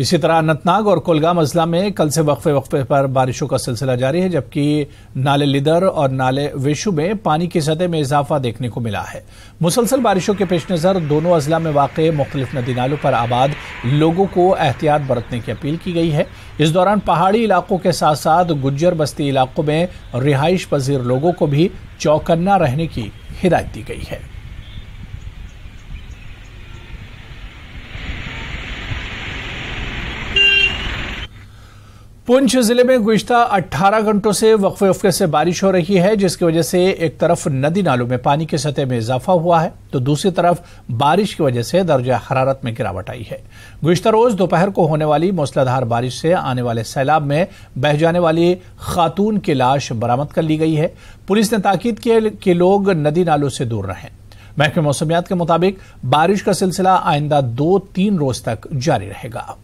इसी तरह अनंतनाग और कोलगाम अजला में कल से वक्फे वक्फे पर बारिशों का सिलसिला जारी है जबकि नाले लिदर और नाले वेशु में पानी की सतह में इजाफा देखने को मिला है मुसलसल बारिशों के पेश नज़र दोनों अजला में वाक़ मुख्तलिफ नदी नालों पर आबाद लोगों को एहतियात बरतने की अपील की गई है इस दौरान पहाड़ी इलाकों के साथ साथ गुज्जर बस्ती इलाकों में रिहाइश पजीर लोगों को भी चौकन्ना रहने की हिदायत दी गई है पुंछ जिले में गुजता 18 घंटों से वक्फे वक्फे से बारिश हो रही है जिसकी वजह से एक तरफ नदी नालों में पानी की सतह में इजाफा हुआ है तो दूसरी तरफ बारिश की वजह से दर्जा हरारत में गिरावट आई है गुजत रोज दोपहर को होने वाली मूसलाधार बारिश से आने वाले सैलाब में बह जाने वाली खातून की लाश बरामद कर ली गई है पुलिस ने ताकीद की कि लोग नदी नालों से दूर रहें महकमे मौसमियात के मुताबिक बारिश का सिलसिला आइंदा दो तीन रोज तक जारी रहेगा